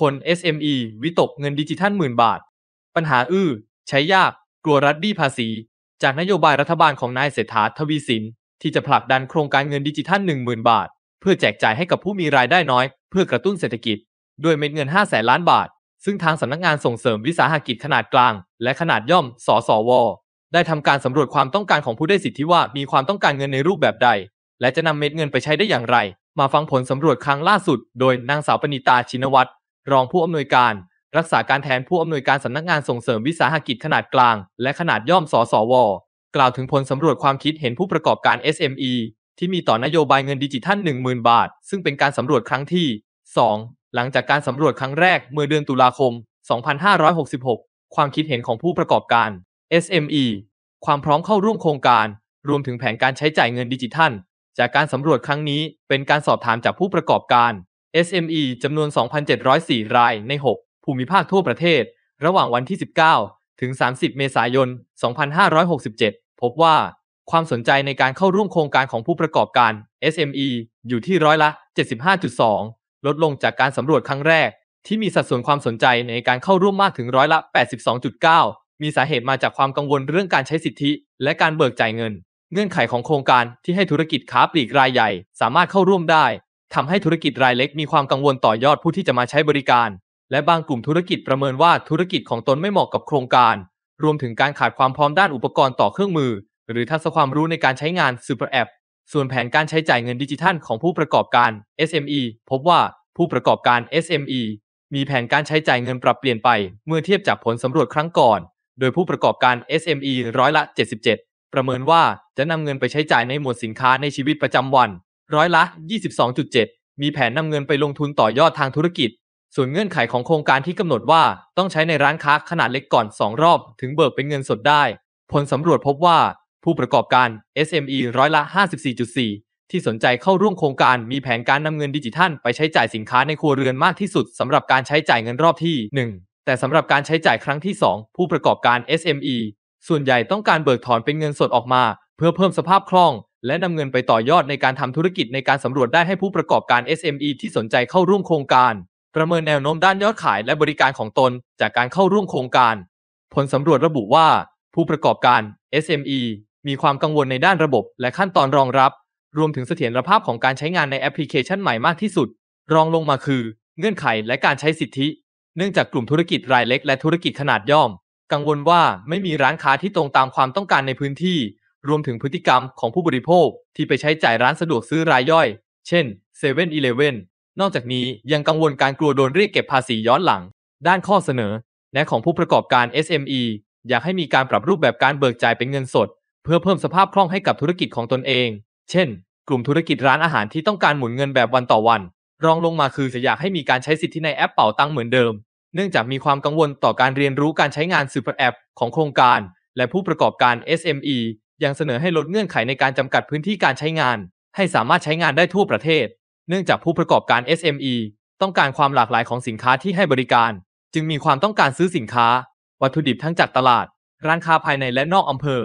คน SME วิตกเงินดิจิทัลหมื่นบาท ปัญหาอื้อ ใช้ยากกลัวรัฐบี้ภาษี จากนโยบายรัฐบาลของนายเศรษฐาทวีสิน ที่จะผลักดันโครงการเงินดิจิทัล1 0,000 บาท เพื่อแจกจ่ายให้กับผู้มีรายได้น้อย เพื่อกระตุ้นเศรษฐกิจด้วยเม็ดเงิน5้าแสนล้านบาท ซึ่งทางสำนักงานส่งเสริมวิสาหกิจขนาดกลาง และขนาดย่อม สสว ได้ทำการสำรวจความต้องการของผู้ได้สิทธิว่ามีความต้องการเงินในรูปแบบใด และจะนำเม็ดเงินไปใช้ได้อย่างไร มาฟังผลสำรวจครั้งล่าสุด โดยนางสาวปณิตาชินวัตรรองผู้อำนวยการรักษาการแทนผู้อำนวยการสำนักงานส่งเสริมวิสาหกิจขนาดกลาง และขนาดย่อม สสว กล่าวถึงผลสำรวจความคิดเห็นผู้ประกอบการ SME ที่มีต่อนโยบายเงินดิจิทัล 10,000 บาท ซึ่งเป็นการสำรวจครั้งที่ 2 หลังจากการสำรวจครั้งแรกเมื่อเดือนตุลาคม 2566 ความคิดเห็นของผู้ประกอบการ SME ความพร้อมเข้าร่วมโครงการ รวมถึงแผนการใช้จ่ายเงินดิจิทัล จากการสำรวจครั้งนี้ เป็นการสอบถามจากผู้ประกอบการ SME จำนวน 2,704 รายใน 6 ภูมิภาคทั่วประเทศ ระหว่างวันที่ 19 ถึง 30 เมษายน 2567 พบว่า ความสนใจในการเข้าร่วมโครงการของผู้ประกอบการ SME อยู่ที่ร้อยละ 75.2 ลดลงจากการสำรวจครั้งแรก ที่มีสัดส่วนความสนใจในการเข้าร่วมมากถึงร้อยละ 82.9 มีสาเหตุมาจากความกังวลเรื่องการใช้สิทธิ และการเบิกจ่ายเงิน เงื่อนไขของโครงการที่ให้ธุรกิจค้าปลีกรายใหญ่สามารถเข้าร่วมได้ทำให้ธุรกิจรายเล็กมีความกังวลต่อยอดผู้ที่จะมาใช้บริการ และบางกลุ่มธุรกิจประเมินว่าธุรกิจของตนไม่เหมาะกับโครงการ รวมถึงการขาดความพร้อมด้านอุปกรณ์ต่อเครื่องมือ หรือทักษะความรู้ในการใช้งานซูเปอร์แอปส่วนแผนการใช้จ่ายเงินดิจิทัลของผู้ประกอบการ SME พบว่าผู้ประกอบการ SME มีแผนการใช้จ่ายเงินปรับเปลี่ยนไป เมื่อเทียบจากผลสำรวจครั้งก่อน โดยผู้ประกอบการ SME ร้อยละ 77 ประเมินว่าจะนำเงินไปใช้จ่ายในหมวดสินค้าในชีวิตประจำวันร้อยละ 22.7 มีแผนนำเงินไปลงทุนต่อยอดทางธุรกิจ ส่วนเงื่อนไขของโครงการที่กำหนดว่า ต้องใช้ในร้านค้าขนาดเล็กก่อน 2 รอบ ถึงเบิกเป็นเงินสดได้ ผลสำรวจพบว่า ผู้ประกอบการ SME ร้อยละ 54.4 ที่สนใจเข้าร่วมโครงการ มีแผนการนำเงินดิจิทัล ไปใช้จ่ายสินค้าในครัวเรือนมากที่สุดสำหรับการใช้จ่ายเงินรอบที่ 1 แต่สำหรับการใช้จ่ายครั้งที่ 2 ผู้ประกอบการ SME ส่วนใหญ่ต้องการเบิกถอนเป็นเงินสดออกมา เพื่อเพิ่มสภาพคล่องและนำเงินไปต่อยอดในการทำธุรกิจในการสำรวจได้ให้ผู้ประกอบการ SME ที่สนใจเข้าร่วมโครงการ ประเมินแนวโน้มด้านยอดขายและบริการของตน จากการเข้าร่วมโครงการ ผลสำรวจระบุว่า ผู้ประกอบการ SME มีความกังวลในด้านระบบและขั้นตอนรองรับ รวมถึงเสถียรภาพของการใช้งานในแอปพลิเคชันใหม่มากที่สุด รองลงมาคือ เงื่อนไขและการใช้สิทธิ เนื่องจากกลุ่มธุรกิจรายเล็ก และธุรกิจขนาดย่อม กังวลว่าไม่มีร้านค้าที่ตรงตามความต้องการในพื้นที่รวมถึงพฤติกรรมของผู้บริโภคที่ไปใช้จ่ายร้านสะดวกซื้อรายย่อย เช่น7 e เ e ่ e อเนอกจากนี้ยังกังวลการกลัวโดนเรียกเก็บภาษีย้อนหลัง ด้านข้อเสนอแนะของผู้ประกอบการ SME อยากให้มีการปรับรูปแบบการเบิกจ่ายเป็นเงินสด เพื่อเพิ่มสภาพคล่องให้กับธุรกิจของตนเอง เช่น กลุ่มธุรกิจร้านอาหารที่ต้องการหมุนเงินแบบวันต่อวัน รองลงมาคือจะอยากให้มีการใช้สิทธิในแอปเป่าตังเหมือนเดิม เนื่องจากมีความกังวลต่อการเรียนรู้การใช้งานสื่อแอป ของโครงการ และผู้ประกอบการ SME ยังเสนอให้ลดเงื่อนไขในการจำกัดพื้นที่การใช้งาน ให้สามารถใช้งานได้ทั่วประเทศ เนื่องจากผู้ประกอบการ SME ต้องการความหลากหลายของสินค้าที่ให้บริการ จึงมีความต้องการซื้อสินค้า วัตถุดิบทั้งจากตลาดร้านค้าภายในและนอกอำเภอ